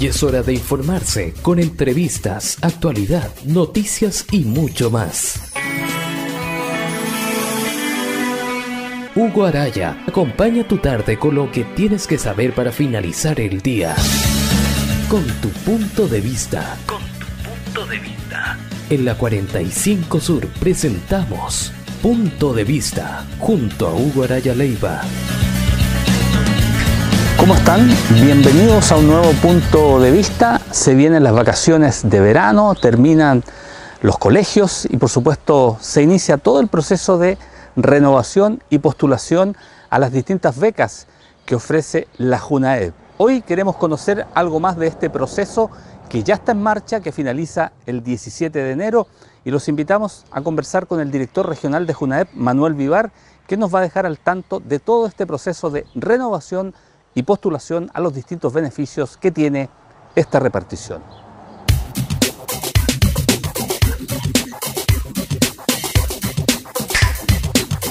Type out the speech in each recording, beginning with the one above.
Y es hora de informarse con entrevistas, actualidad, noticias y mucho más. Hugo Araya, acompaña tu tarde con lo que tienes que saber para finalizar el día. Con tu punto de vista. Con tu punto de vista. En la 45 Sur presentamos Punto de Vista junto a Hugo Araya Leiva. ¿Cómo están? Bienvenidos a un nuevo punto de vista. Se vienen las vacaciones de verano, terminan los colegios y por supuesto se inicia todo el proceso de renovación y postulación a las distintas becas que ofrece la JunAEP. Hoy queremos conocer algo más de este proceso que ya está en marcha, que finaliza el 17 de enero y los invitamos a conversar con el director regional de JunAEP, Manuel Vivar, que nos va a dejar al tanto de todo este proceso de renovación y postulación a los distintos beneficios que tiene esta repartición.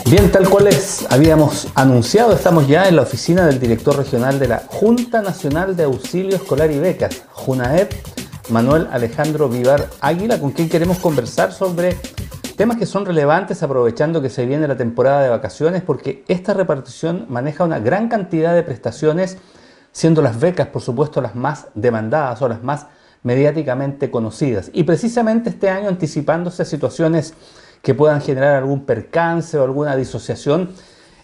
Bien, tal cual es, habíamos anunciado, estamos ya en la oficina del director regional de la Junta Nacional de Auxilio Escolar y Becas, JUNAEP, Manuel Alejandro Vivar Águila, con quien queremos conversar sobre temas que son relevantes aprovechando que se viene la temporada de vacaciones porque esta repartición maneja una gran cantidad de prestaciones, siendo las becas por supuesto las más demandadas o las más mediáticamente conocidas. Y precisamente este año anticipándose a situaciones que puedan generar algún percance o alguna disociación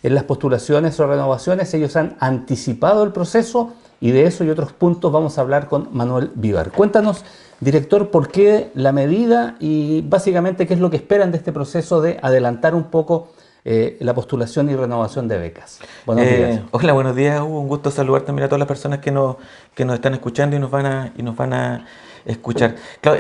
en las postulaciones o renovaciones, ellos han anticipado el proceso y de eso y otros puntos vamos a hablar con Manuel Vivar. Cuéntanos, director, por qué la medida y básicamente qué es lo que esperan de este proceso de adelantar un poco eh, la postulación y renovación de becas. Buenos eh, días. Hola, buenos días. Hugo. un gusto saludarte también a todas las personas que nos, que nos están escuchando y nos van a, y nos van a escuchar. Claro,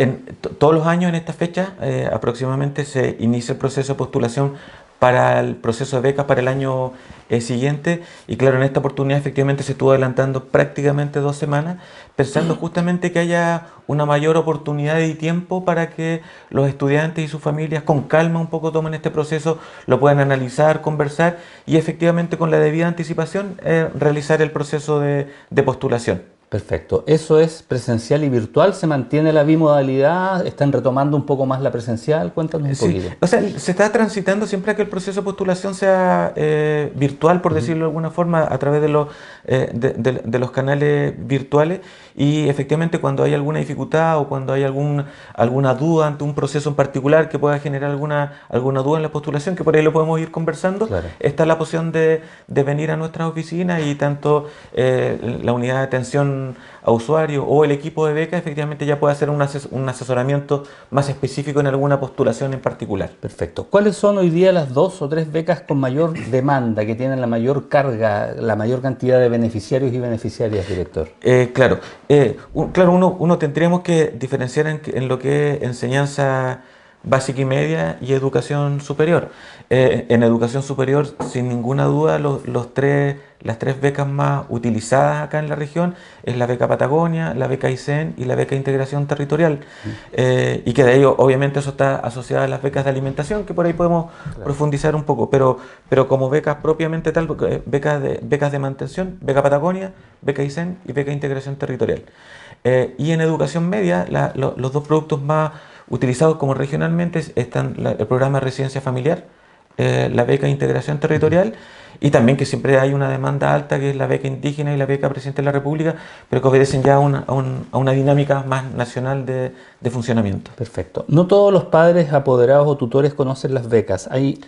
todos los años en esta fecha eh, aproximadamente se inicia el proceso de postulación para el proceso de becas para el año eh, siguiente. Y claro, en esta oportunidad efectivamente se estuvo adelantando prácticamente dos semanas, pensando mm. justamente que haya una mayor oportunidad y tiempo para que los estudiantes y sus familias con calma un poco tomen este proceso, lo puedan analizar, conversar y efectivamente con la debida anticipación eh, realizar el proceso de postulación. Perfecto. Eso es presencial y virtual. ¿Se mantiene la bimodalidad? ¿Están retomando un poco más la presencial? Cuéntanos un poquito. O sea, se está transitando siempre que el proceso de postulación sea eh, virtual, por decirlo de alguna forma, a través de los, eh, de, los canales virtuales. Y efectivamente, cuando hay alguna dificultad o cuando hay algún, alguna duda ante un proceso en particular que pueda generar alguna, alguna duda en la postulación, que por ahí lo podemos ir conversando, está la posición de, venir a nuestras oficinas y tanto eh, la unidad de atención a usuario o el equipo de becas efectivamente ya puede hacer un, asesoramiento más específico en alguna postulación en particular. Perfecto. ¿Cuáles son hoy día las dos o tres becas con mayor demanda, que tienen la mayor carga, la mayor cantidad de beneficiarios y beneficiarias, director? Eh, claro, eh, claro uno, tendríamos que diferenciar en, en lo que es enseñanza básica y media y educación superior. Eh, en educación superior, sin ninguna duda, los, tres, las tres becas más utilizadas acá en la región es la beca Patagonia, la beca ICEN y la beca Integración Territorial. Mm. Eh, y que de ello, obviamente, eso está asociado a las becas de alimentación, que por ahí podemos profundizar un poco, pero, pero como becas propiamente tal, eh, becas de, becas de mantención, beca Patagonia, beca ICEN y beca Integración Territorial. y en educación media, los dos productos más Utilizados como regionalmente están el programa de residencia familiar, eh, la beca de integración territorial y también que siempre hay una demanda alta que es la beca indígena y la beca presidente de la República, pero que obedecen ya a una, dinámica más nacional de, funcionamiento. Perfecto. No todos los padres apoderados o tutores conocen las becas. Hay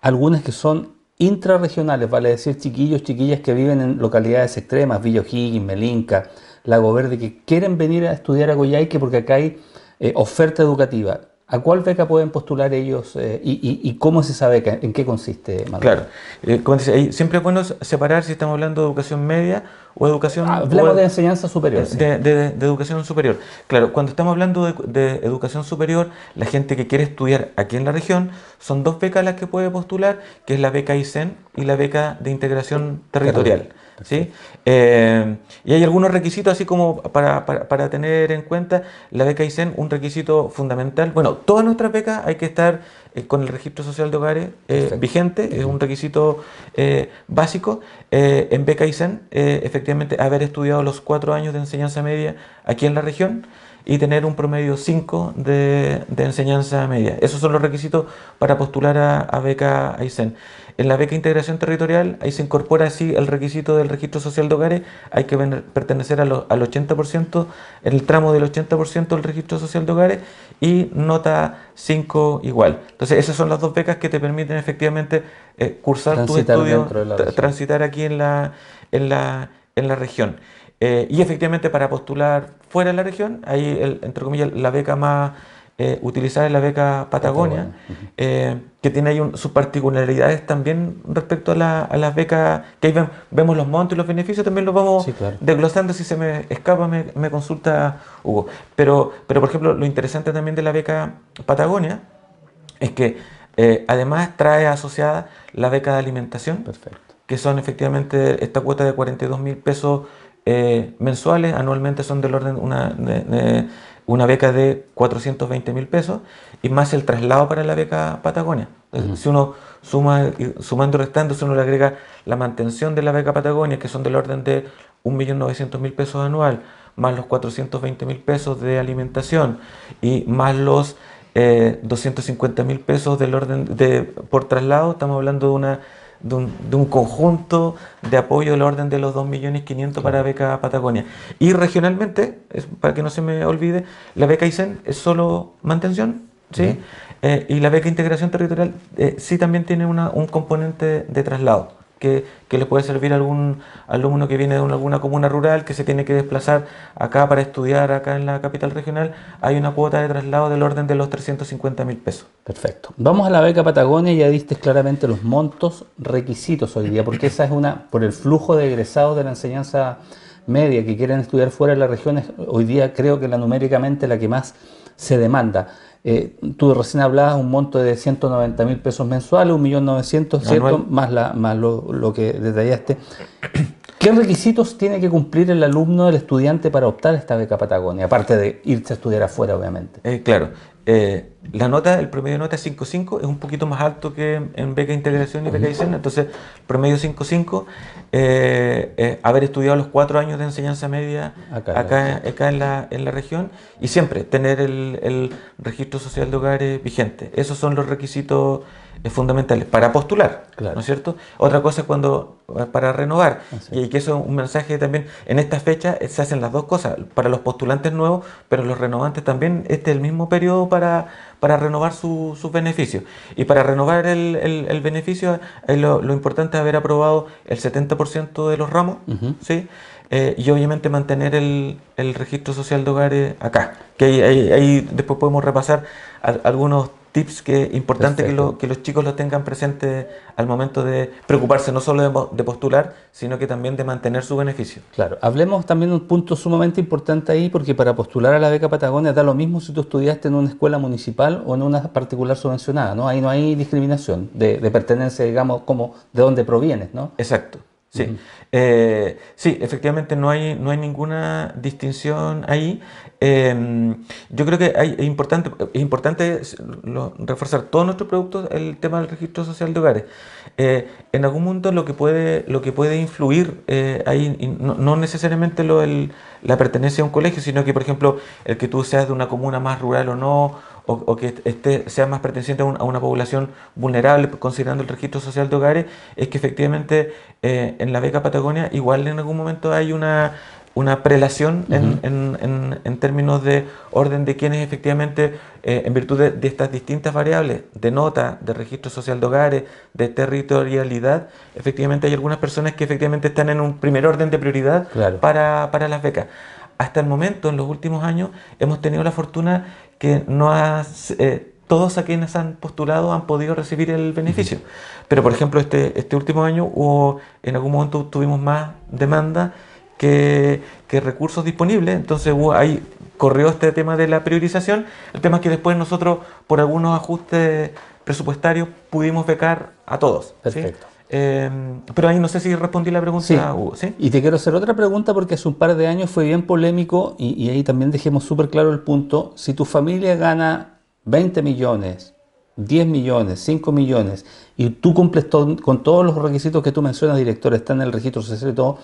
algunas que son intrarregionales, vale decir chiquillos, chiquillas que viven en localidades extremas, Villojigui, Melinca, Lago Verde, que quieren venir a estudiar a Coyhaique porque acá hay eh, oferta educativa. ¿A cuál beca pueden postular ellos eh, y, cómo es esa beca? ¿En qué consiste? Claro, eh, como dice, siempre es bueno separar si estamos hablando de educación media o educación... Ah, hablamos de enseñanza superior. De, educación superior. Claro, cuando estamos hablando de, educación superior, la gente que quiere estudiar aquí en la región, son dos becas las que puede postular, que es la beca ICEN y la beca de integración territorial. ¿sí? Eh, y hay algunos requisitos, así como para, para, tener en cuenta, la beca ISEN, un requisito fundamental. Bueno, todas nuestras becas hay que estar eh, con el registro social de hogares eh, vigente, es un requisito básico. en beca ISEN, efectivamente, haber estudiado los cuatro años de enseñanza media aquí en la región y tener un promedio 5 de, enseñanza media. Esos son los requisitos para postular a, beca Aysén. En la beca integración territorial, ahí se incorpora así el requisito del registro social de hogares, hay que pertenecer al 80%, en el tramo del 80% del registro social de hogares y nota 5 igual. Entonces, esas son las dos becas que te permiten efectivamente eh, cursar transitar tu transitar aquí en la, en la, en la región. Eh, y efectivamente para postular fuera de la región, ahí entre comillas la beca más eh, utilizada es la beca Patagonia, eh, que tiene ahí sus particularidades también respecto a, las becas, que ahí vemos los montos y los beneficios, también los vamos desglosando, si se me escapa me, consulta Hugo. Pero, pero por ejemplo, lo interesante también de la beca Patagonia es que además trae asociada la beca de alimentación, que son efectivamente esta cuota de 42 mil pesos eh, mensuales, anualmente son del orden una, una beca de 420 mil pesos y más el traslado para la beca Patagonia. Si uno suma, sumando restando, si uno le agrega la mantención de la beca Patagonia, que son del orden de 1.900.000 pesos anual, más los 420.000 pesos de alimentación y más los 250.000 eh, pesos del orden de por traslado, estamos hablando de una de un, conjunto de apoyo del orden de los 2.500.000 para beca Patagonia. Y regionalmente, para que no se me olvide, la beca Icen es solo mantención, ¿sí? Eh, y la beca integración territorial eh, sí también tiene una, un componente de traslado que, les puede servir a algún alumno que viene de alguna comuna rural, que se tiene que desplazar acá para estudiar acá en la capital regional, hay una cuota de traslado del orden de los 350 mil pesos. Perfecto. Vamos a la beca Patagonia, ya diste claramente los montos requisitos hoy día, porque esa es una, por el flujo de egresados de la enseñanza media que quieren estudiar fuera de las regiones hoy día creo que la numéricamente la que más se demanda. Eh, tú recién hablabas un monto de 190 mil pesos mensuales, 1.900.000, ¿cierto? Más, la, más lo, que detallaste. ¿Qué requisitos tiene que cumplir el alumno, el estudiante, para optar a esta beca Patagonia? Aparte de irse a estudiar afuera, obviamente. Eh, claro. Eh, la nota, el promedio de nota 5.5 es un poquito más alto que en, beca de integración y beca de entonces promedio 5.5, eh, eh, haber estudiado los cuatro años de enseñanza media acá, acá, en, la, en, la, región y siempre tener el, el registro social de hogares vigente. Esos son los requisitos es fundamental para postular, ¿no es cierto? Otra cosa es cuando eh, para renovar y que eso es un mensaje también en esta fecha eh, se hacen las dos cosas para los postulantes nuevos, pero los renovantes también este es el mismo periodo para para renovar sus beneficios y para renovar el, beneficio lo, importante es haber aprobado el 70% de los ramos, ¿sí? Eh, y obviamente mantener el, registro social de hogares acá, que ahí, ahí, después podemos repasar algunos tips que es importante que, que, los chicos lo tengan presente al momento de preocuparse no solo de, postular, sino que también de mantener su beneficio. Claro, hablemos también de un punto sumamente importante ahí, porque para postular a la beca Patagonia da lo mismo si tú estudiaste en una escuela municipal o en una particular subvencionada, ¿no? Ahí no hay discriminación de, pertenencia, digamos, como de dónde provienes, ¿no? Exacto. Sí, eh, sí, efectivamente no hay, no hay ninguna distinción ahí. Em, yo creo que hay, es importante, importante reforzar todos nuestros productos el tema del registro social de hogares. Eh, en algún momento lo que puede, lo que puede influir eh, ahí, no, necesariamente la pertenencia a un colegio, sino que, por ejemplo, el que tú seas de una comuna más rural o no, o, que esté, sea más perteneciente a, una población vulnerable, considerando el registro social de hogares, es que efectivamente eh, en la beca Patagonia igual en algún momento hay una una prelación en, términos de orden de quienes efectivamente, eh, en virtud de, estas distintas variables, de nota, de registro social de hogares, de territorialidad, efectivamente hay algunas personas que efectivamente están en un primer orden de prioridad para, las becas. Hasta el momento, en los últimos años, hemos tenido la fortuna que no eh, todos a quienes han postulado han podido recibir el beneficio. Pero, por ejemplo, este, este último año hubo, en algún momento tuvimos más demanda que, recursos disponibles. Entonces ahí corrió este tema de la priorización. El tema es que después nosotros, por algunos ajustes presupuestarios, pudimos becar a todos. Perfecto. Em, pero ahí no sé si respondí la pregunta, sí. Y te quiero hacer otra pregunta porque hace un par de años fue bien polémico y, ahí también dejemos súper claro el punto. Si tu familia gana 20 millones, 10 millones, 5 millones y tú cumples con todos los requisitos que tú mencionas, director, están en el registro social y todo,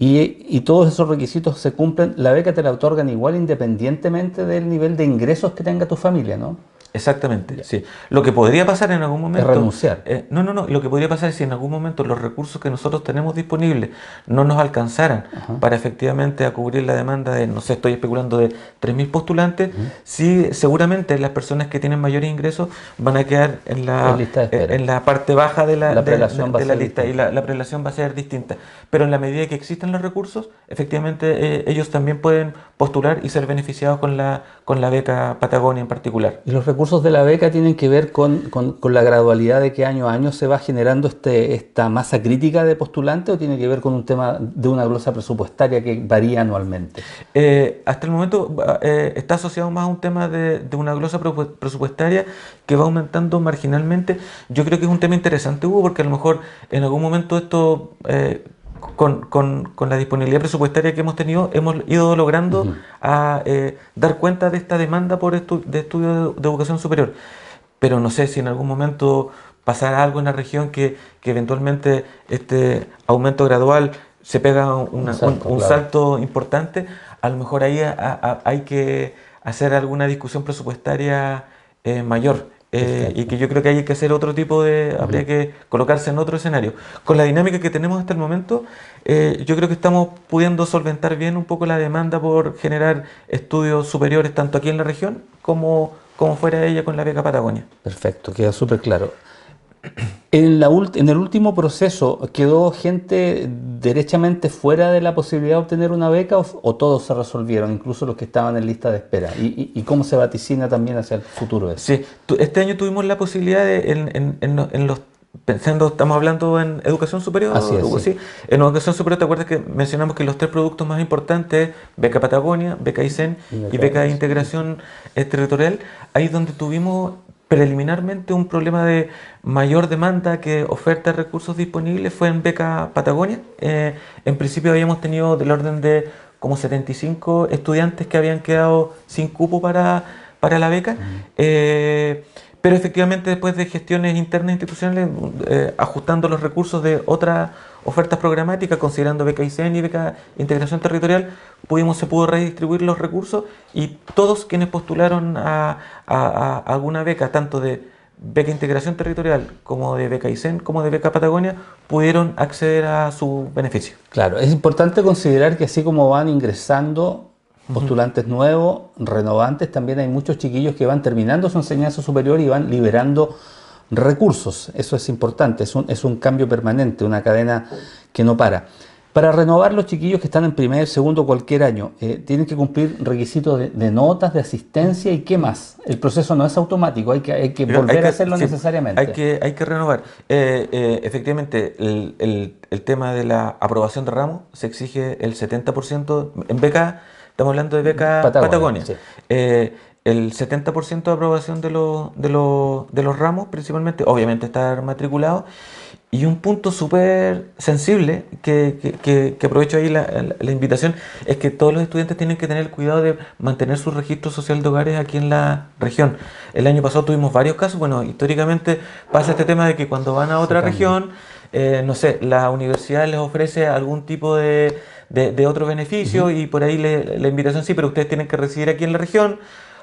y, todos esos requisitos se cumplen, la beca te la otorgan igual independientemente del nivel de ingresos que tenga tu familia, ¿no? Exactamente, sí. Lo que podría pasar en algún momento... renunciar. Eh, no, no, no. Lo que podría pasar es si en algún momento los recursos que nosotros tenemos disponibles no nos alcanzaran para efectivamente a cubrir la demanda de, no sé, estoy especulando, de 3.000 postulantes, sí, seguramente las personas que tienen mayor ingreso van a quedar en la, en eh, la parte baja de la, de, la lista y la, prelación va a ser distinta. Pero en la medida que existen los recursos, efectivamente eh, ellos también pueden postular y ser beneficiados con la, con la beca Patagonia en particular. ¿Y los recursos de la beca tienen que ver con, la gradualidad de que año a año se va generando este, esta masa crítica de postulantes o tiene que ver con un tema de una glosa presupuestaria que varía anualmente? Eh, hasta el momento eh, está asociado más a un tema de, una glosa presupuestaria que va aumentando marginalmente. Yo creo que es un tema interesante, Hugo, porque a lo mejor en algún momento esto... Eh, con, con, la disponibilidad presupuestaria que hemos tenido, hemos ido logrando a, eh, dar cuenta de esta demanda por estu de estudios de, educación superior. Pero no sé si en algún momento pasará algo en la región que, eventualmente este aumento gradual se pega un, salto, importante, a lo mejor ahí hay que hacer alguna discusión presupuestaria eh, mayor. Eh, y que yo creo que hay que hacer otro tipo de, habría que colocarse en otro escenario. Con la dinámica que tenemos hasta el momento, eh, yo creo que estamos pudiendo solventar bien un poco la demanda por generar estudios superiores tanto aquí en la región como, como fuera de ella con la beca Patagonia. Perfecto, queda súper claro. En, la en, el último proceso, ¿quedó gente derechamente fuera de la posibilidad de obtener una beca o, todos se resolvieron, incluso los que estaban en lista de espera? ¿Y, cómo se vaticina también hacia el futuro? Sí, este año tuvimos la posibilidad de, Pensando, estamos hablando en educación superior. sí. En educación superior, ¿te acuerdas que mencionamos que los tres productos más importantes, Beca Patagonia, Beca ICEN y Beca, de Integración eh, Territorial, ahí donde tuvimos preliminarmente un problema de mayor demanda que oferta de recursos disponibles fue en Beca Patagonia. Eh, en principio habíamos tenido del orden de como 75 estudiantes que habían quedado sin cupo para, la beca. Eh, pero efectivamente después de gestiones internas institucionales, eh, ajustando los recursos de otra ofertas programáticas, considerando beca ICEN y beca integración territorial, pudimos, se pudo redistribuir los recursos y todos quienes postularon a, alguna beca, tanto de beca integración territorial como de beca ICEN, como de beca Patagonia, pudieron acceder a su beneficio. Claro, es importante considerar que así como van ingresando postulantes nuevos, renovantes, también hay muchos chiquillos que van terminando su enseñanza superior y van liberando recursos. Eso es importante, es un, cambio permanente, una cadena que no para. Para renovar los chiquillos que están en primer, segundo, cualquier año, eh, tienen que cumplir requisitos de, notas, de asistencia y qué más. El proceso no es automático, hay que, hay que volver a hacerlo necesariamente. Hay que, hay que renovar. Eh, eh, efectivamente, el, tema de la aprobación de ramo se exige el 70%. En beca, estamos hablando de beca Patagonia el 70% de aprobación de, de, de, los ramos, principalmente, obviamente estar matriculado. Y un punto súper sensible que, aprovecho ahí la, la, invitación es que todos los estudiantes tienen que tener cuidado de mantener su registro social de hogares aquí en la región. El año pasado tuvimos varios casos, bueno, históricamente pasa este tema de que cuando van a otra región, eh, no sé, la universidad les ofrece algún tipo de, de, otro beneficio y por ahí la invitación sí, pero ustedes tienen que residir aquí en la región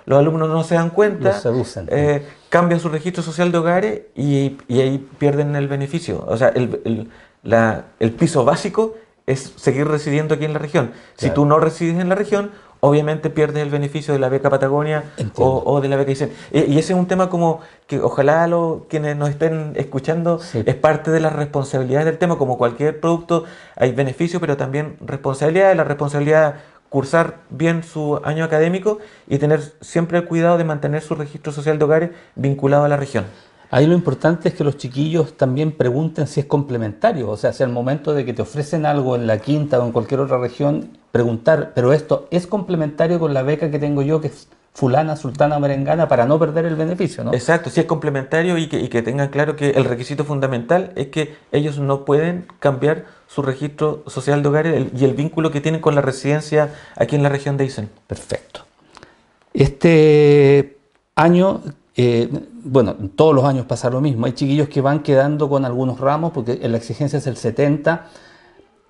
los alumnos no se dan cuenta, eh, cambian su registro social de hogares y, ahí pierden el beneficio. O sea, el, piso básico es seguir residiendo aquí en la región. Si tú no resides en la región, obviamente pierdes el beneficio de la beca Patagonia o, de la beca ICEN. Y, ese es un tema como que ojalá los quienes nos estén escuchando es parte de la responsabilidad del tema. Como cualquier producto hay beneficio, pero también responsabilidad. La responsabilidad cursar bien su año académico y tener siempre el cuidado de mantener su registro social de hogares vinculado a la región. Ahí lo importante es que los chiquillos también pregunten si es complementario, o sea, si al momento de que te ofrecen algo en la quinta o en cualquier otra región, preguntar, pero esto es complementario con la beca que tengo yo, que fulana, sultana, merengana, para no perder el beneficio, ¿no? Exacto, si es complementario y que, tengan claro que el requisito fundamental es que ellos no pueden cambiar su registro social de hogares y el vínculo que tienen con la residencia aquí en la región de Isen. Perfecto. Este año, eh, bueno, todos los años pasa lo mismo. Hay chiquillos que van quedando con algunos ramos porque la exigencia es el 70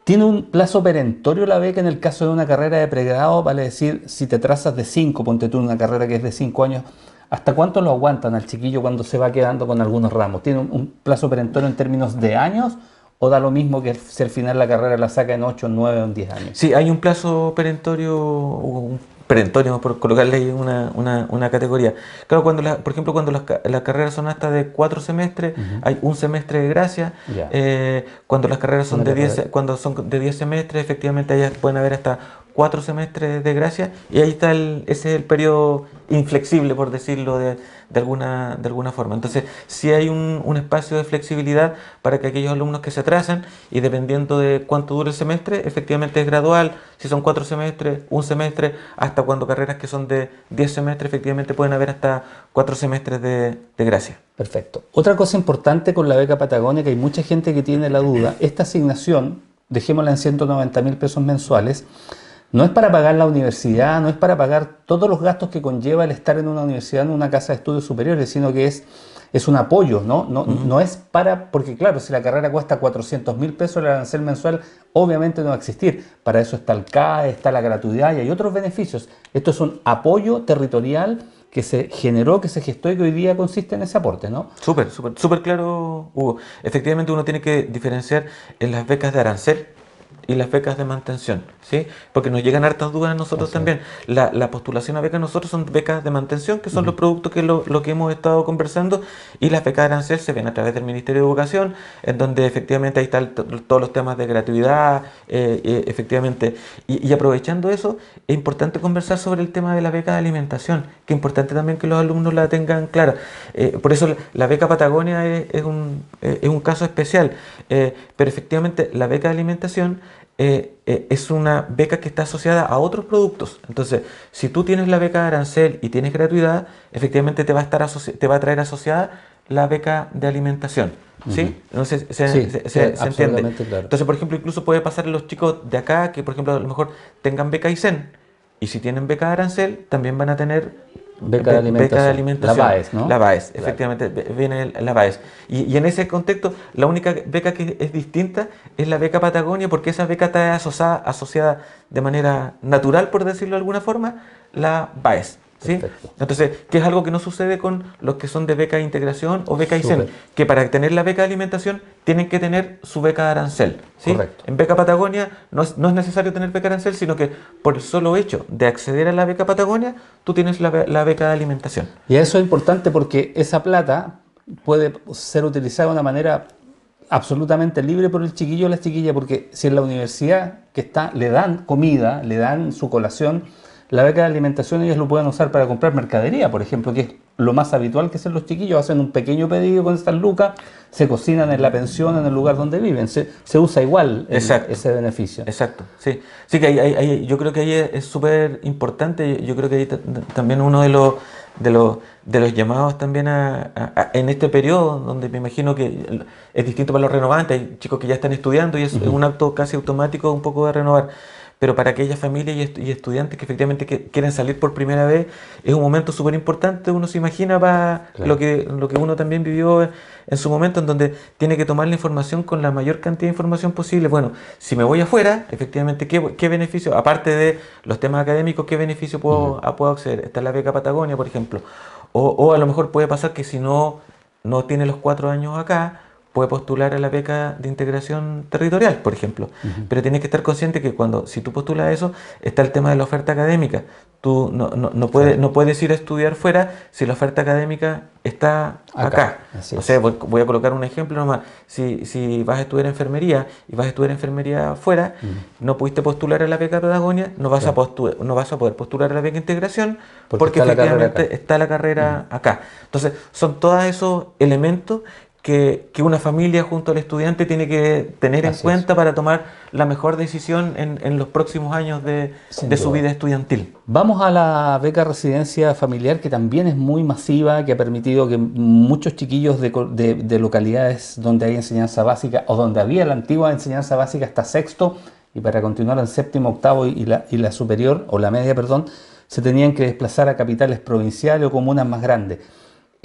¿Tiene un plazo perentorio la beca en el caso de una carrera de pregrado? Vale decir, si te trazas de 5, ponte tú en una carrera que es de 5 años, ¿hasta cuánto lo aguantan al chiquillo cuando se va quedando con algunos ramos? ¿Tiene un, plazo perentorio en términos de años? ¿O da lo mismo que si al final la carrera la saca en 8, 9 o 10 años? Sí, hay un plazo perentorio, perentorio por colocarle ahí una, una, categoría. Claro, cuando la, por ejemplo, cuando las, carreras son hasta de cuatro semestres, hay un semestre de gracia. Eh, cuando las carreras son de diez cuando son de 10 semestres, efectivamente ellas pueden haber hasta cuatro semestres de gracia y ahí está el, ese el periodo inflexible, por decirlo de, alguna, de alguna forma. Entonces, sí hay un, espacio de flexibilidad para que aquellos alumnos que se atrasan y dependiendo de cuánto dure el semestre, efectivamente es gradual, si son cuatro semestres, un semestre, hasta cuando carreras que son de diez semestres, efectivamente pueden haber hasta cuatro semestres de, de gracia. Perfecto. Otra cosa importante con la beca patagónica, hay mucha gente que tiene la duda, esta asignación, dejémosla en 190 mil pesos mensuales, no es para pagar la universidad, no es para pagar todos los gastos que conlleva el estar en una universidad, en una casa de estudios superiores, sino que es, es un apoyo, ¿no? No, no es para, porque claro, si la carrera cuesta 400 mil pesos el arancel mensual, obviamente no va a existir. Para eso está el CAE, está la gratuidad y hay otros beneficios. Esto es un apoyo territorial que se generó, que se gestó y que hoy día consiste en ese aporte, ¿no? Súper, súper, súper claro, Hugo. Efectivamente uno tiene que diferenciar en las becas de arancel y las becas de mantención, ¿sí? Porque nos llegan hartas dudas a nosotros también. La, postulación a becas nosotros son becas de mantención, que son los productos que lo, que hemos estado conversando, y las becas de arancel se ven a través del Ministerio de Educación, en donde efectivamente ahí están todos los temas de gratuidad, eh, eh, efectivamente. Y, aprovechando eso, es importante conversar sobre el tema de la beca de alimentación, que es importante también que los alumnos la tengan clara. Eh, por eso la, beca Patagonia es, un, es un caso especial, pero efectivamente la beca de alimentación eh, eh, es una beca que está asociada a otros productos. Entonces, si tú tienes la beca de arancel y tienes gratuidad, efectivamente te va a, estar te va a traer asociada la beca de alimentación. ¿Sí? Entonces, se, entiende. Entonces, por ejemplo, incluso puede pasar a los chicos de acá que, por ejemplo, a lo mejor tengan beca ISEN Y si tienen beca de arancel, también van a tener Beca de alimentación. La BAES, ¿no? La BAES, efectivamente, viene la BAES. Y, en ese contexto, la única beca que es distinta es la beca Patagonia, porque esa beca está asociada, asociada de manera natural, por decirlo de alguna forma, la BAES. Entonces, que es algo que no sucede con los que son de beca de integración o beca y ICEN, que para tener la beca de alimentación tienen que tener su beca de arancel. Correcto. En beca Patagonia no es, necesario tener beca de arancel, sino que por solo hecho de acceder a la beca Patagonia, tú tienes la, beca de alimentación. Y eso es importante porque esa plata puede ser utilizada de una manera absolutamente libre por el chiquillo o la chiquilla, porque si en la universidad que está le dan comida, le dan su colación, la beca de alimentación ellos lo pueden usar para comprar mercadería, por ejemplo, que es lo más habitual que hacen los chiquillos, hacen un pequeño pedido con estas lucas, se cocinan en la pensión, en el lugar donde viven, se, usa igual ese beneficio. Exacto, sí. Sí que yo creo que ahí es súper importante, yo creo que ahí también uno de los, de los, de los llamados también en este periodo, donde me imagino que es distinto para los renovantes, hay chicos que ya están estudiando y es un acto casi automático un poco de renovar pero para aquellas familias y, estudiantes que efectivamente que quieren salir por primera vez, es un momento súper importante, uno se imagina lo, que, lo que uno también vivió en, su momento, en donde tiene que tomar la información con la mayor cantidad de información posible. Bueno, si me voy afuera, efectivamente, ¿qué, beneficio? Aparte de los temas académicos, ¿qué beneficio puedo, ah, puedo acceder? Está la beca Patagonia, por ejemplo. O, o a lo mejor puede pasar que si no, no tiene los cuatro años acá, puede postular a la beca de integración territorial, por ejemplo. Pero tienes que estar consciente que cuando, si tú postulas eso, está el tema de la oferta académica. Tú no, puedes, no puedes ir a estudiar fuera si la oferta académica está acá. O sea, voy, a colocar un ejemplo nomás. Si, vas a estudiar enfermería y vas a estudiar enfermería afuera, no pudiste postular a la beca Patagonia, no vas, a, no vas a poder postular a la beca integración porque, está efectivamente la está la carrera acá. Entonces, son todos esos elementos que, una familia junto al estudiante tiene que tener en cuenta para tomar la mejor decisión en, los próximos años de, su vida estudiantil. Vamos a la beca residencia familiar, que también es muy masiva, que ha permitido que muchos chiquillos de, localidades donde hay enseñanza básica o donde había la antigua enseñanza básica hasta sexto, y para continuar en séptimo, octavo y la superior, o la media, perdón, se tenían que desplazar a capitales provinciales o comunas más grandes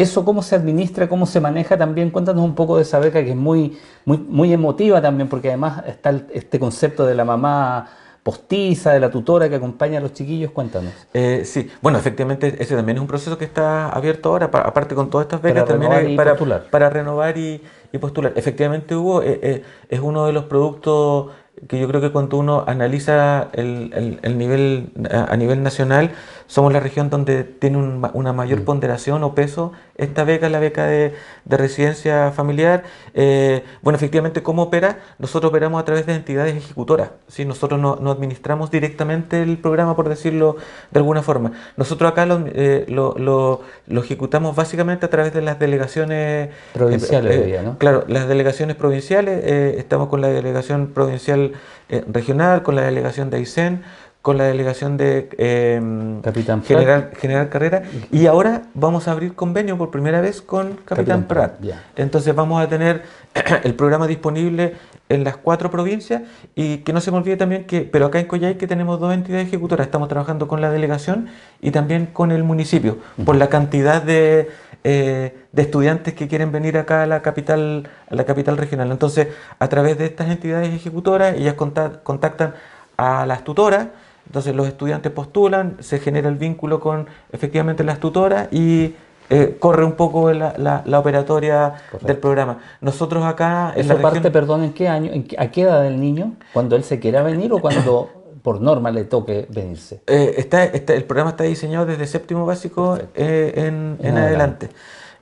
eso cómo se administra, cómo se maneja también, cuéntanos un poco de esa beca que es muy, muy, muy emotiva también, porque además está este concepto de la mamá postiza, de la tutora que acompaña a los chiquillos, cuéntanos. Eh, sí, bueno, efectivamente ese también es un proceso que está abierto ahora, aparte con todas estas becas, también para, para renovar y, postular. Efectivamente Hugo eh, eh, es uno de los productos que yo creo que cuando uno analiza el, el, nivel a, nivel nacional, somos la región donde tiene una mayor mm. ponderación o peso esta beca, la beca de, residencia familiar. Eh, bueno, efectivamente, ¿cómo opera? Nosotros operamos a través de entidades ejecutoras, nosotros no, administramos directamente el programa, por decirlo de alguna forma. Nosotros acá lo, eh, lo, ejecutamos básicamente a través de las delegaciones provinciales. Eh, claro, las delegaciones provinciales, estamos con la delegación provincial eh, regional, con la delegación de Aysén, con la delegación de em, Capitán General, Carrera y ahora vamos a abrir convenio por primera vez con Capitán, Prat. Entonces vamos a tener el programa disponible en las cuatro provincias y que no se me olvide también que, pero acá en Collay que tenemos dos entidades ejecutoras, estamos trabajando con la delegación y también con el municipio por la cantidad de eh, de estudiantes que quieren venir acá a la capital, a la capital regional. Entonces, a través de estas entidades ejecutoras, ellas contactan a las tutoras, entonces los estudiantes postulan, se genera el vínculo con efectivamente las tutoras y eh, corre un poco la, operatoria del programa. Nosotros acá... En la parte, perdón, en qué año, en a qué edad del niño? ¿Cuando él se quiera venir o cuando por norma le toque venirse. Eh, está, el programa está diseñado desde séptimo básico eh, en, adelante.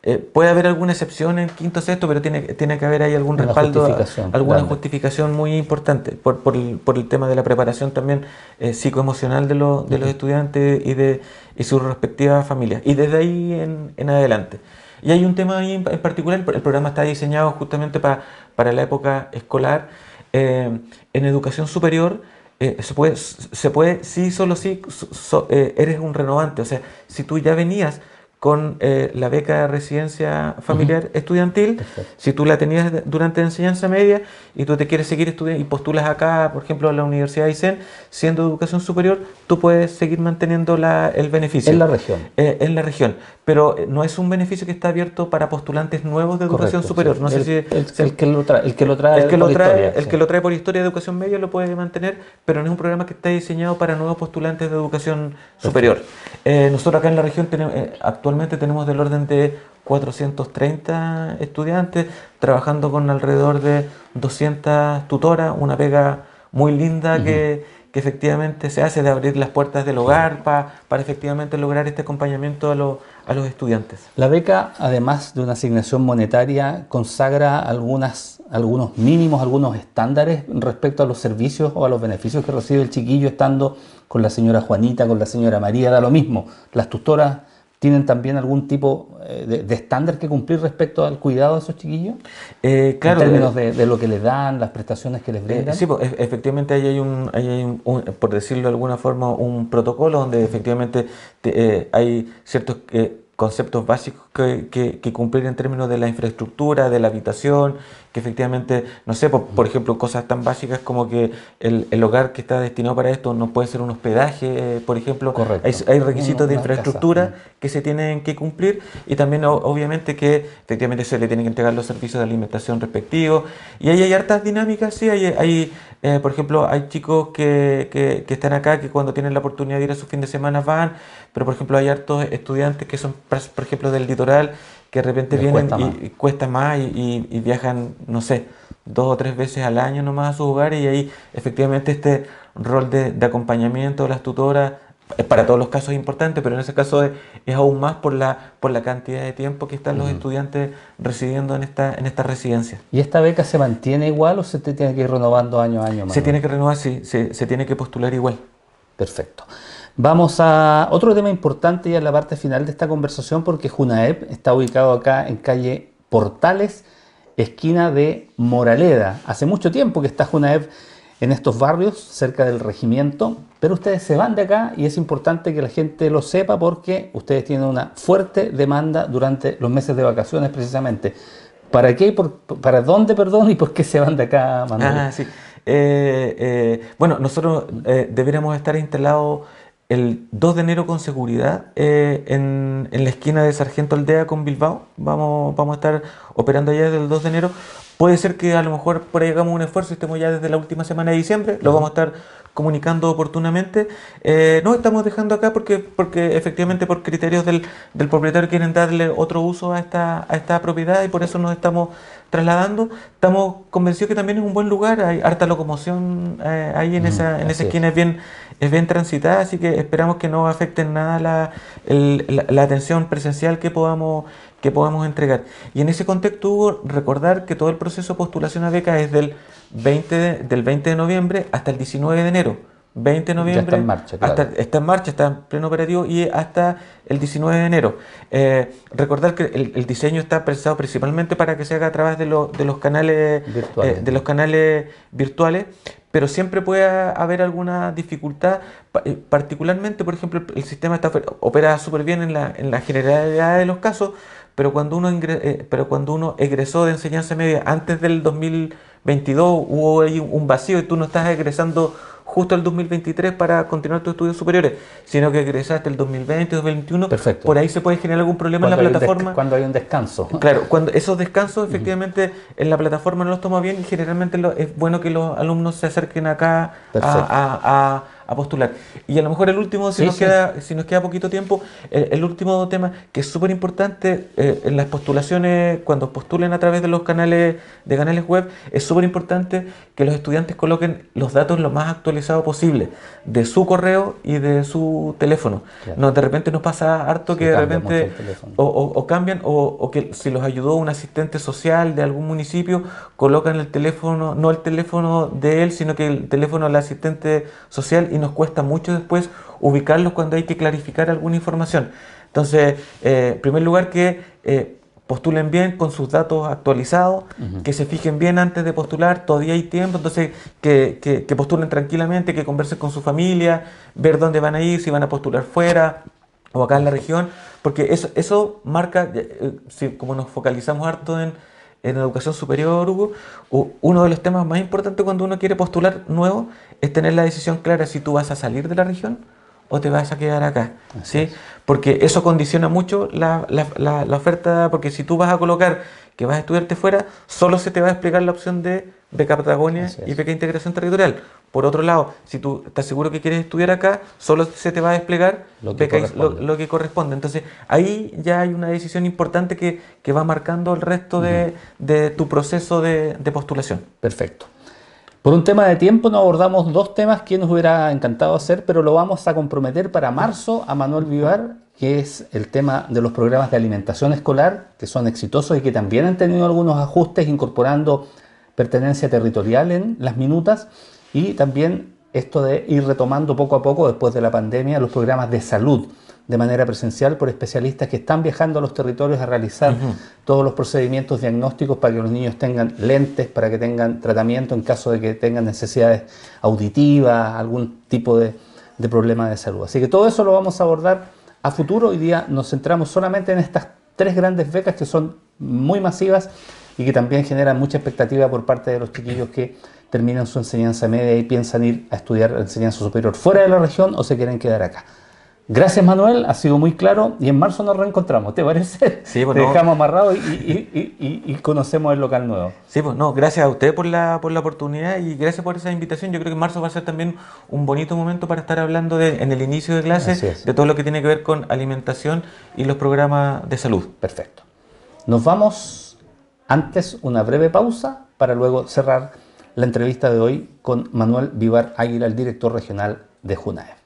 Eh, puede haber alguna excepción en quinto sexto, pero tiene, tiene que haber ahí algún respaldo, alguna justificación muy importante por, por, el, tema de la preparación también psicoemocional de, de los estudiantes y de y sus respectivas familias. Y desde ahí en, adelante. Y hay un tema ahí en, particular, el programa está diseñado justamente para... para la época escolar. en educación superior, eh, se, puede, se puede, sí, solo sí, eh, eres un renovante. O sea, si tú ya venías con eh, la beca de residencia familiar estudiantil, si tú la tenías durante la enseñanza media y tú te quieres seguir estudiando y postulas acá, por ejemplo, a la Universidad de Aysén, siendo educación superior, tú puedes seguir manteniendo la, el beneficio. En la región. Eh, en la región. Pero eh, no es un beneficio que está abierto para postulantes nuevos de educación superior. No el, si, que lo trae, el que lo trae, el que por lo trae, historia. por historia de educación media lo puede mantener, pero no es un programa que está diseñado para nuevos postulantes de educación superior. nosotros acá en la región tenemos actualmente Actualmente tenemos del orden de 430 estudiantes, trabajando con alrededor de 200 tutoras, una pega muy linda que, efectivamente se hace de abrir las puertas del hogar para efectivamente lograr este acompañamiento a, los estudiantes. La beca, además de una asignación monetaria, consagra algunas, algunos mínimos, algunos estándares respecto a los servicios o a los beneficios que recibe el chiquillo estando con la señora Juanita, con la señora María, da lo mismo. Las tutoras ¿Tienen también algún tipo eh, de, estándar que cumplir respecto al cuidado de esos chiquillos? Eh, claro, en términos eh, de, lo que les dan, las prestaciones que les brindan. sí, pues, e, efectivamente ahí hay, un, por decirlo de alguna forma, un protocolo donde efectivamente hay ciertos conceptos básicos que, cumplir en términos de la infraestructura, de la habitación, que efectivamente, no sé, por, ejemplo, cosas tan básicas como que el, hogar que está destinado para esto no puede ser un hospedaje, por ejemplo. Correcto. Hay, requisitos de infraestructura que se tienen que cumplir y también obviamente que efectivamente se le tienen que entregar los servicios de alimentación respectivos. Y ahí hay hartas dinámicas, sí, hay, hay eh, por ejemplo, hay chicos que, están acá que cuando tienen la oportunidad de ir a su fin de semana van, pero por ejemplo hay hartos estudiantes que son, por ejemplo, del litoral, que de repente vienen y, cuesta más y, viajan, no sé, dos o tres veces al año nomás a su hogar y ahí efectivamente este rol de, acompañamiento de las tutoras eh, para todos los casos es importante, pero en ese caso es, aún más por la, por la cantidad de tiempo que están los estudiantes residiendo en esta, en esta residencia. ¿Y esta beca se mantiene igual o se tiene que ir renovando año a año más? Se tiene que renovar, sí, se, se tiene que postular igual. Perfecto. Vamos a otro tema importante ya en la parte final de esta conversación porque Junaeb está ubicado acá en calle Portales, esquina de Moraleda. Hace mucho tiempo que está Junaev en estos barrios, cerca del regimiento, pero ustedes se van de acá y es importante que la gente lo sepa porque ustedes tienen una fuerte demanda durante los meses de vacaciones precisamente. ¿Para qué? Por, ¿Para dónde, perdón? ¿Y por qué se van de acá, Manuel? Ah, eh, eh, bueno, nosotros eh, deberíamos estar instalados el 2 de enero con seguridad eh, en, en, la esquina de Sargento Aldea con Bilbao. Vamos, vamos a estar operando allá desde el 2 de enero. Puede ser que a lo mejor por hagamos un esfuerzo y estemos ya desde la última semana de diciembre. Lo vamos a estar comunicando oportunamente. nos eh, no, estamos dejando acá porque, porque efectivamente por criterios del, del, propietario quieren darle otro uso a esta, a esta propiedad y por eso nos estamos trasladando. Estamos convencidos que también es un buen lugar, hay harta locomoción eh, ahí en, esa, en esa esquina, es. bien, es bien transitada, así que esperamos que no afecten nada la, la atención presencial que podamos que podamos entregar. Y en ese contexto, recordar que todo el proceso de postulación a beca es del 20 de, del 20 de noviembre hasta el 19 de enero. 20 de noviembre. está en marcha, está en marcha, está en pleno operativo y hasta el 19 de enero. Eh, recordar que el, diseño está pensado principalmente para que se haga a través de, de los canales eh, virtuales. de los canales virtuales, pero siempre puede haber alguna dificultad, eh, particularmente, por ejemplo, el, sistema está opera súper bien en la, en la generalidad de los casos, pero cuando uno, eh, pero cuando uno egresó de enseñanza media antes del 2022 hubo ahí un vacío y tú no estás egresando justo el 2023 para continuar tus estudios superiores, sino que egresaste el 2020, 2021, Perfecto. por ahí se puede generar algún problema en la plataforma. cuando hay un descanso. Claro, cuando esos descansos efectivamente en la plataforma no los toma bien y generalmente es bueno que los alumnos se acerquen acá a a postular. Y a lo mejor el último, si, nos, Queda, si nos queda poquito tiempo, el, último tema que es súper importante eh, en las postulaciones, cuando postulen a través de los canales, de canales web, es súper importante que los estudiantes coloquen los datos lo más actualizado posible de su correo y de su teléfono. No, de repente nos pasa harto que de repente o, cambian o, que si los ayudó un asistente social de algún municipio, colocan el teléfono, no el teléfono de él, sino que el teléfono del asistente social y nos cuesta mucho después ubicarlos cuando hay que clarificar alguna información. Entonces, eh, en primer lugar, que eh, postulen bien con sus datos actualizados, que se fijen bien antes de postular, todavía hay tiempo, entonces que, postulen tranquilamente, que conversen con su familia, ver dónde van a ir, si van a postular fuera o acá en la región, porque eso, eso marca, eh, si, como nos focalizamos harto en en educación superior, Hugo, uno de los temas más importantes cuando uno quiere postular nuevo es tener la decisión clara si tú vas a salir de la región o te vas a quedar acá. ¿sí? Porque eso condiciona mucho la, la, oferta, porque si tú vas a colocar que vas a estudiarte fuera, solo se te va a explicar la opción de beca Patagonia y beca integración territorial. Por otro lado, si tú estás seguro que quieres estudiar acá, solo se te va a desplegar lo que, corresponde. Entonces, ahí ya hay una decisión importante que, va marcando el resto de, tu proceso de, postulación. Perfecto. Por un tema de tiempo, nos abordamos dos temas que nos hubiera encantado hacer, pero lo vamos a comprometer para marzo a Manuel Vivar, que es el tema de los programas de alimentación escolar, que son exitosos y que también han tenido algunos ajustes incorporando pertenencia territorial en las minutas y también esto de ir retomando poco a poco, después de la pandemia, los programas de salud de manera presencial por especialistas que están viajando a los territorios a realizar todos los procedimientos diagnósticos para que los niños tengan lentes, para que tengan tratamiento en caso de que tengan necesidades auditivas, algún tipo de, de problema de salud. Así que todo eso lo vamos a abordar a futuro. Hoy día nos centramos solamente en estas tres grandes becas que son muy masivas y que también generan mucha expectativa por parte de los chiquillos que terminan su enseñanza media y piensan ir a estudiar enseñanza superior fuera de la región o se quieren quedar acá. Gracias Manuel, ha sido muy claro y en marzo nos reencontramos, ¿te parece? Sí, pues Te dejamos amarrado y, conocemos el local nuevo. Sí, pues no, gracias a usted por la, por la oportunidad y gracias por esa invitación. Yo creo que marzo va a ser también un bonito momento para estar hablando en el inicio de clases de todo lo que tiene que ver con alimentación y los programas de salud. Perfecto. Nos vamos antes una breve pausa para luego cerrar la entrevista de hoy con Manuel Vivar Águila, el director regional de Junae.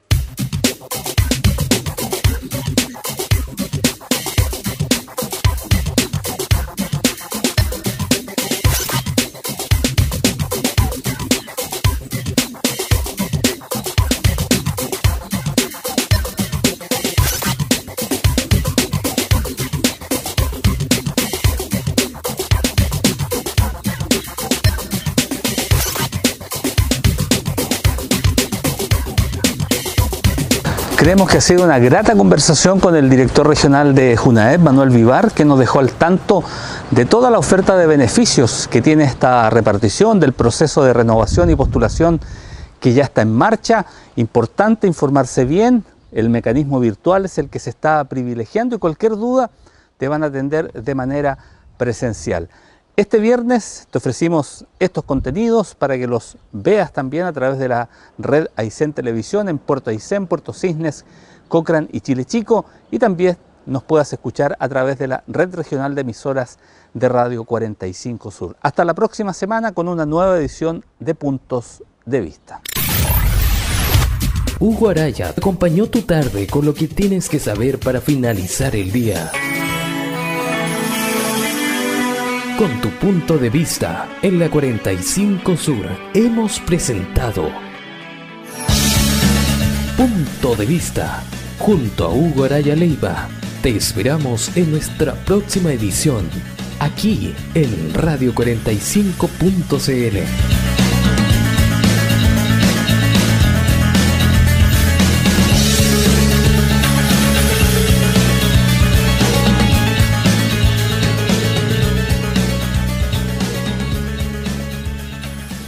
Creemos que ha sido una grata conversación con el director regional de Junaed, Manuel Vivar, que nos dejó al tanto de toda la oferta de beneficios que tiene esta repartición, del proceso de renovación y postulación que ya está en marcha. Importante informarse bien, el mecanismo virtual es el que se está privilegiando y cualquier duda te van a atender de manera presencial. Este viernes te ofrecimos estos contenidos para que los veas también a través de la red Aysén Televisión en Puerto Aysén, Puerto Cisnes, Cochrane y Chile Chico y también nos puedas escuchar a través de la red regional de emisoras de Radio 45 Sur. Hasta la próxima semana con una nueva edición de Puntos de Vista. Hugo Araya acompañó tu tarde con lo que tienes que saber para finalizar el día. Con tu punto de vista, en la 45 Sur hemos presentado Punto de Vista. Junto a Hugo Araya Leiva, te esperamos en nuestra próxima edición, aquí en Radio 45.cl.